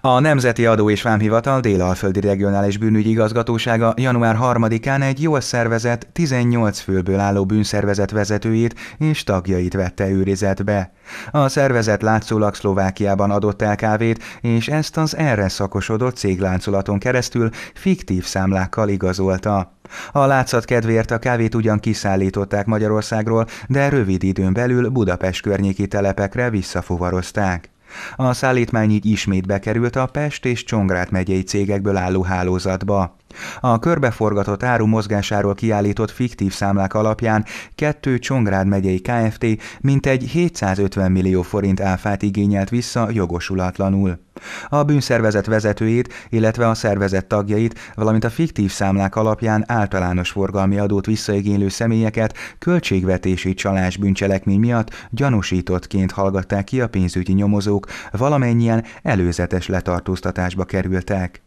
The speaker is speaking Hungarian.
A Nemzeti Adó és Vámhivatal Délalföldi Regionális Bűnügyi Igazgatósága január 3-án egy jól szervezett 18 főből álló bűnszervezet vezetőjét és tagjait vette őrizetbe. A szervezet látszólag Szlovákiában adott el kávét, és ezt az erre szakosodott cégláncolaton keresztül fiktív számlákkal igazolta. A látszat kedvéért a kávét ugyan kiszállították Magyarországról, de rövid időn belül Budapest környéki telepekre visszafuvarozták. A szállítmány így ismét bekerült a Pest és Csongrát megyei cégekből álló hálózatba. A körbeforgatott áru mozgásáról kiállított fiktív számlák alapján kettő Csongrád megyei Kft. mintegy 750 millió forint áfát igényelt vissza jogosulatlanul. A bűnszervezet vezetőjét, illetve a szervezet tagjait, valamint a fiktív számlák alapján általános forgalmi adót visszaigénylő személyeket költségvetési csalás bűncselekmény miatt gyanúsítottként hallgatták ki a pénzügyi nyomozók, valamennyien előzetes letartóztatásba kerültek.